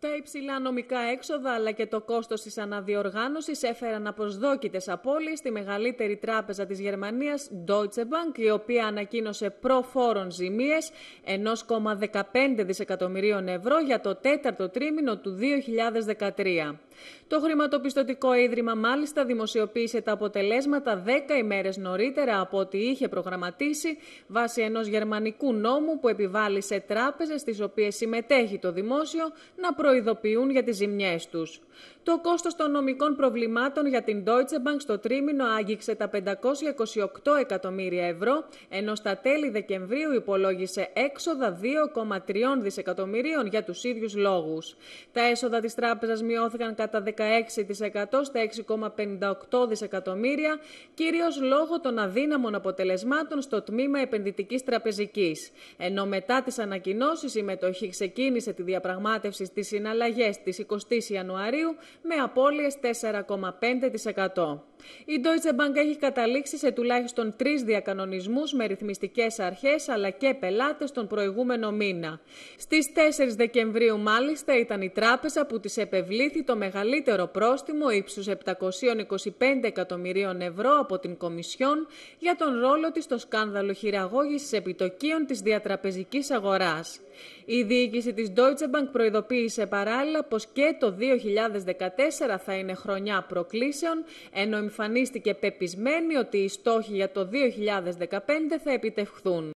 Τα υψηλά νομικά έξοδα αλλά και το κόστος της αναδιοργάνωσης έφεραν αποσδόκητες απώλειες στη μεγαλύτερη τράπεζα της Γερμανίας, Deutsche Bank, η οποία ανακοίνωσε προφόρων ζημίε 1,15 δισεκατομμυρίων ευρώ για το τέταρτο τρίμηνο του 2013. Το χρηματοπιστωτικό ίδρυμα μάλιστα δημοσιοποίησε τα αποτελέσματα 10 ημέρες νωρίτερα από ό,τι είχε προγραμματίσει βάσει ενός γερμανικού νόμου που επιβάλλει σε τράπεζες στις οποίες συμμετέχει το δημόσιο να προειδοποιούν για τις ζημιές τους. Το κόστος των νομικών προβλημάτων για την Deutsche Bank στο τρίμηνο άγγιξε τα 528 εκατομμύρια ευρώ, ενώ στα τέλη Δεκεμβρίου υπολόγισε έξοδα 2,3 δισεκατομμυρίων για τους ίδιους λόγους. Τα έσοδα της τράπεζας μειώθηκαν κατά 16% στα 6,58 δισεκατομμύρια, κυρίως λόγω των αδύναμων αποτελεσμάτων στο τμήμα επενδυτικής τραπεζικής. Ενώ μετά τις ανακοινώσεις η μετοχή ξεκίνησε τη διαπραγμάτευση στις συναλλαγές της 20ης Ιανουαρίου με απώλειες 4,5%. Η Deutsche Bank έχει καταλήξει σε τουλάχιστον τρεις διακανονισμούς με ρυθμιστικές αρχές αλλά και πελάτες τον προηγούμενο μήνα. Στις 4 Δεκεμβρίου μάλιστα ήταν η τράπεζα που της επευλήθη το μεγαλύτερο πρόστιμο ύψους 725 εκατομμυρίων ευρώ από την Κομισιόν για τον ρόλο της στο σκάνδαλο χειραγώγησης επιτοκίων της διατραπεζικής αγοράς. Η διοίκηση της Deutsche Bank προειδοποίησε παράλληλα πως και το 2014 θα είναι χρονιά προκλήσεων, ενώ εμφανίστηκε πεπισμένη ότι οι στόχοι για το 2015 θα επιτευχθούν.